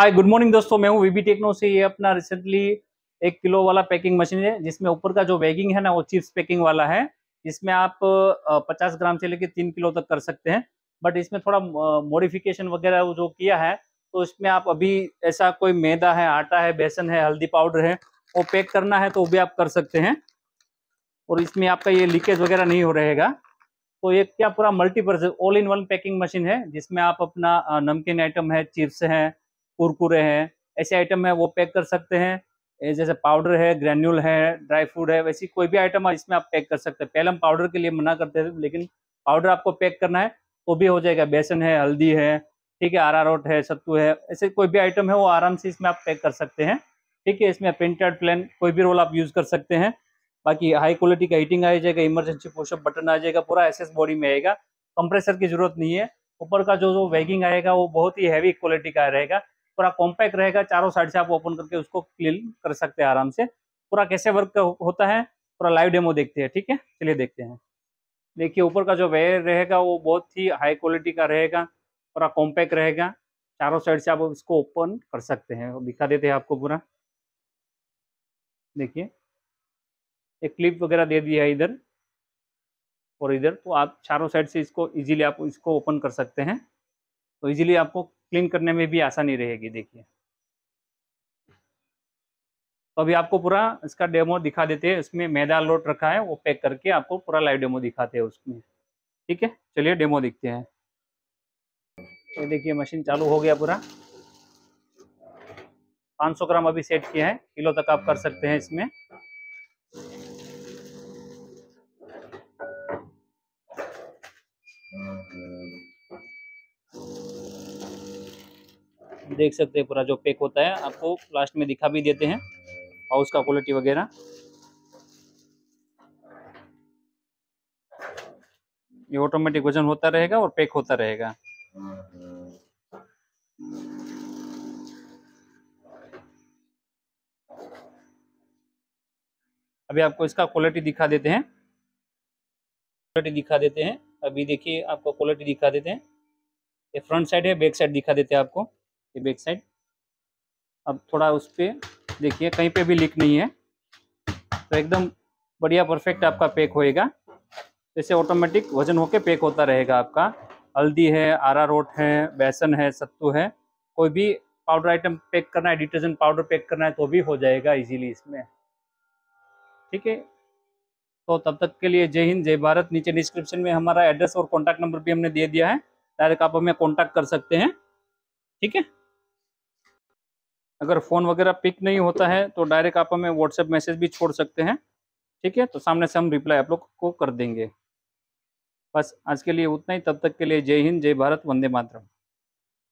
Hi good morning दोस्तों मैं हूँ वीबी टेक्नो से ये अपना रिसेंटली एक किलो वाला पैकिंग मशीन है जिसमें ऊपर का जो बैगिंग है ना वो चिप्स पैकिंग वाला है इसमें आप 50 ग्राम से लेकर तीन किलो तक कर सकते हैं बट इसमें थोड़ा मॉडिफिकेशन वगैरह जो किया है तो इसमें आप अभी ऐसा कोई मैदा है आटा है बेसन है हल्दी पाउडर है वो पैक करना है तो वो भी आप कर सकते हैं और इसमें आपका ये लीकेज वगैरह नहीं हो रहेगा तो ये क्या पूरा multipurpose all in one packing machine है जिसमें आप अपना नमकीन आइटम है चिप्स हैं कुरकुरे हैं ऐसे आइटम है वो पैक कर सकते हैं जैसे पाउडर है ग्रेन्यूल है ड्राई फ्रूट है वैसी कोई भी आइटम इसमें आप पैक कर सकते हैं पहले हम पाउडर के लिए मना करते थे लेकिन पाउडर आपको पैक करना है वो भी हो जाएगा बेसन है हल्दी है ठीक है आरारोट है सत्तू है ऐसे कोई भी आइटम है वो आराम से इसमें आप पैक कर सकते हैं ठीक है इसमें प्रिंटेड प्लान कोई भी रोल आप यूज़ कर सकते हैं बाकी हाई क्वालिटी का हीटिंग आ जाएगा इमरजेंसी पोशअप बटन आ जाएगा पूरा एसेस बॉडी में आएगा कंप्रेसर की जरूरत नहीं है ऊपर का जो जो वैगिंग आएगा वो बहुत ही हैवी क्वालिटी का रहेगा पूरा कॉम्पैक्ट रहेगा चारों साइड से आप ओपन करके उसको क्लीन कर सकते हैं आराम से पूरा कैसे वर्क होता है पूरा लाइव डेमो देखते हैं ठीक है चलिए देखते हैं देखिए ऊपर का जो वेयर रहेगा वो बहुत ही हाई क्वालिटी का रहेगा पूरा कॉम्पैक्ट रहेगा चारों साइड से आप इसको ओपन कर सकते हैं दिखा देते हैं आपको पूरा देखिए एक क्लिप वगैरह दे दिया है इधर और इधर तो आप चारों साइड से इसको इजीली आप इसको ओपन कर सकते हैं तो इजीली आपको क्लीन करने में भी आसानी रहेगी देखिए तो अभी आपको पूरा इसका डेमो दिखा देते हैं इसमें मैदा लोट रखा है वो पैक करके आपको पूरा लाइव डेमो दिखाते हैं उसमें ठीक है चलिए डेमो देखते हैं ये देखिए मशीन चालू हो गया पूरा 500 ग्राम अभी सेट किया है किलो तक आप कर सकते हैं इसमें Mm-hmm. देख सकते हैं पूरा जो पैक होता है आपको लास्ट में दिखा भी देते हैं और उसका क्वालिटी वगैरह ये ऑटोमेटिक वजन होता रहेगा और पैक होता रहेगा अभी आपको इसका क्वालिटी दिखा देते हैं क्वालिटी दिखा देते हैं अभी देखिए आपको क्वालिटी दिखा देते हैं ये फ्रंट साइड है बैक साइड दिखा देते हैं आपको ये बैक साइड अब थोड़ा उस पर देखिए कहीं पे भी लीक नहीं है तो एकदम बढ़िया परफेक्ट आपका पैक होएगा जैसे ऑटोमेटिक वजन होके पैक होता रहेगा आपका हल्दी है आरा रोट है बेसन है सत्तू है कोई भी पाउडर आइटम पैक करना है डिटर्जेंट पाउडर पैक करना है तो भी हो जाएगा इजीली इसमें ठीक है तो तब तक के लिए जय हिंद जय भारत नीचे डिस्क्रिप्शन में हमारा एड्रेस और कॉन्टैक्ट नंबर भी हमने दे दिया है डायरेक्ट आप हमें कॉन्टैक्ट कर सकते हैं ठीक है अगर फ़ोन वगैरह पिक नहीं हाँ, होता तो है तो डायरेक्ट आप हमें व्हाट्सएप मैसेज भी छोड़ सकते हैं ठीक है तो सामने से हम रिप्लाई आप लोग को कर देंगे बस आज के लिए उतना ही तब तक के लिए जय हिंद जय भारत वंदे मातरम